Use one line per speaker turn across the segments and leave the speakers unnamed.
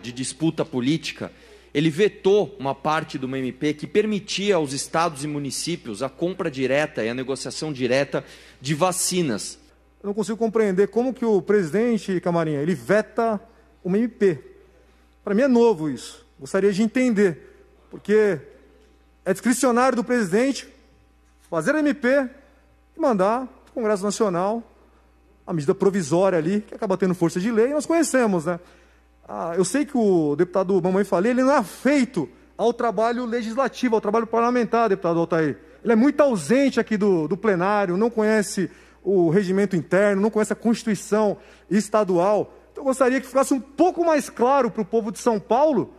de disputa política, ele vetou uma parte do MP que permitia aos estados e municípios a compra direta e a negociação direta de vacinas.
Eu não consigo compreender como que o presidente Camarinha, ele veta uma MP. Para mim é novo isso. Gostaria de entender, porque é discricionário do presidente fazer a MP e mandar para o Congresso Nacional a medida provisória ali, que acaba tendo força de lei, e nós conhecemos, né? Ah, eu sei que o deputado Mamãe Falei, ele não é afeito ao trabalho legislativo, ao trabalho parlamentar, deputado Altair. Ele é muito ausente aqui do, do plenário, não conhece o regimento interno, não conhece a Constituição estadual. Então, eu gostaria que ficasse um pouco mais claro para o povo de São Paulo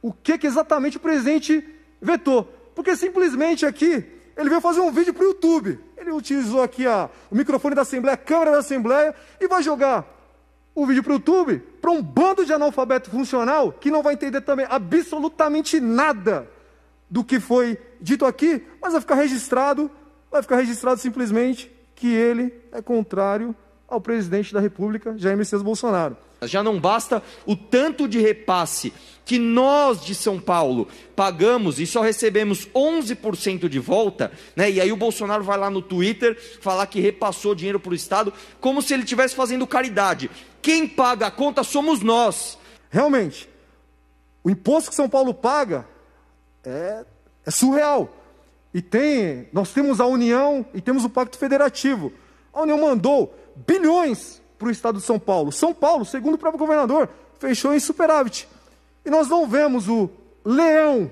o que, que exatamente o presidente vetou. Porque simplesmente aqui ele veio fazer um vídeo para o YouTube. Ele utilizou aqui a, o microfone da Assembleia, a câmera da Assembleia, e vai jogar o vídeo para o YouTube para um bando de analfabeto funcional que não vai entender também absolutamente nada do que foi dito aqui, mas vai ficar registrado, vai ficar registrado simplesmente que ele é contrário ao presidente da República, Jair Messias Bolsonaro.
Já não basta o
tanto de
repasse que nós de São Paulo pagamos e só recebemos 11% de volta, né? E aí o Bolsonaro vai lá no Twitter falar que repassou dinheiro para o Estado, como se ele estivesse fazendo caridade quem paga a conta somos nós.
Realmente, o imposto que São Paulo paga é, é surreal. E tem, nós temos a União e temos o Pacto Federativo. A União mandou bilhões para o estado de São Paulo. São Paulo, segundo o próprio governador, fechou em superávit. E nós não vemos o leão,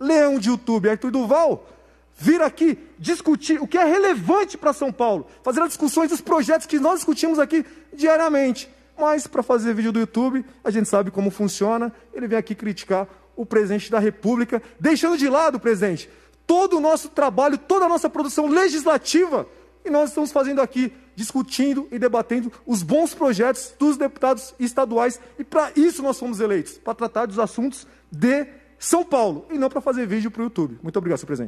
leão de YouTube, Arthur Duval, vir aqui discutir o que é relevante para São Paulo, fazer as discussões dos projetos que nós discutimos aqui diariamente. Mas para fazer vídeo do YouTube, a gente sabe como funciona. Ele vem aqui criticar o presidente da República, deixando de lado, presidente, todo o nosso trabalho, toda a nossa produção legislativa e nós estamos fazendo aqui, discutindo e debatendo os bons projetos dos deputados estaduais. E para isso nós fomos eleitos, para tratar dos assuntos de São Paulo, e não para fazer vídeo para o YouTube. Muito obrigado, senhor presidente.